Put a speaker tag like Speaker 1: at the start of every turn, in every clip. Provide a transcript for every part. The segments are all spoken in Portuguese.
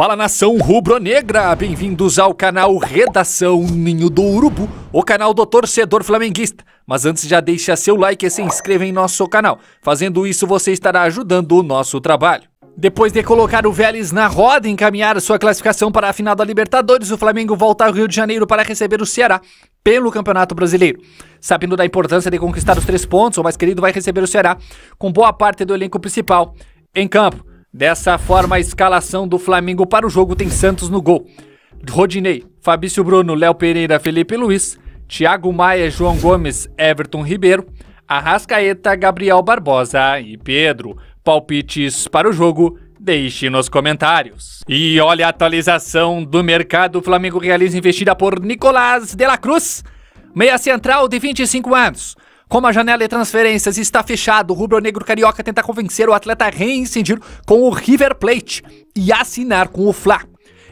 Speaker 1: Fala nação rubro-negra, bem-vindos ao canal Redação Ninho do Urubu, o canal do torcedor flamenguista. Mas antes já deixa seu like e se inscreva em nosso canal, fazendo isso você estará ajudando o nosso trabalho. Depois de colocar o Vélez na roda e encaminhar sua classificação para a final da Libertadores, o Flamengo volta ao Rio de Janeiro para receber o Ceará pelo Campeonato Brasileiro. Sabendo da importância de conquistar os três pontos, o mais querido vai receber o Ceará, com boa parte do elenco principal em campo. Dessa forma, a escalação do Flamengo para o jogo tem Santos no gol. Rodinei, Fabício Bruno, Léo Pereira, Felipe Luiz, Thiago Maia, João Gomes, Everton Ribeiro, Arrascaeta, Gabriel Barbosa e Pedro. Palpites para o jogo Deixe nos comentários. E olha a atualização do mercado. O Flamengo realiza investida por Nicolás de la Cruz, meia central de 25 anos. Como a janela de transferências está fechada, o rubro-negro carioca tenta convencer o atleta a reincidir com o River Plate e assinar com o Fla.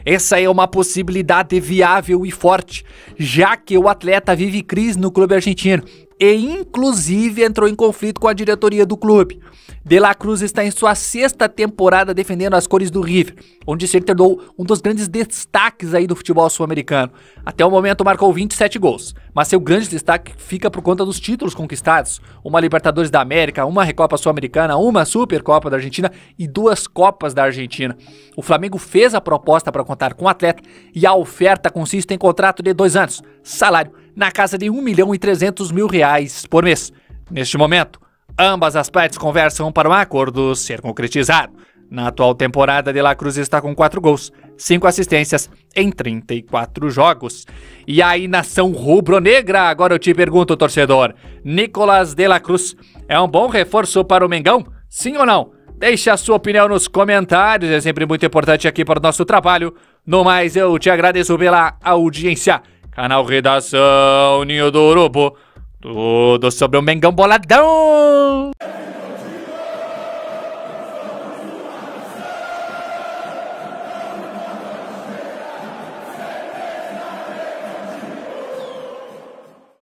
Speaker 1: Essa é uma possibilidade viável e forte, já que o atleta vive crise no clube argentino e inclusive entrou em conflito com a diretoria do clube. De La Cruz está em sua sexta temporada defendendo as cores do River, onde se tornou um dos grandes destaques aí do futebol sul-americano. Até o momento marcou 27 gols, mas seu grande destaque fica por conta dos títulos conquistados: uma Libertadores da América, uma Recopa Sul-Americana, uma Supercopa da Argentina e duas Copas da Argentina. O Flamengo fez a proposta para contar com o atleta e a oferta consiste em contrato de dois anos, salário na casa de 1 milhão e 300 mil reais por mês. Neste momento, ambas as partes conversam para um acordo ser concretizado. Na atual temporada, De La Cruz está com 4 gols, 5 assistências em 34 jogos. E aí, nação rubro-negra, agora eu te pergunto, torcedor: Nicolas De La Cruz é um bom reforço para o Mengão? Sim ou não? Deixe a sua opinião nos comentários, é sempre muito importante aqui para o nosso trabalho. No mais, eu te agradeço pela audiência Canal tá Redação Ninho do Urubu. Tudo sobre o Mengão Boladão.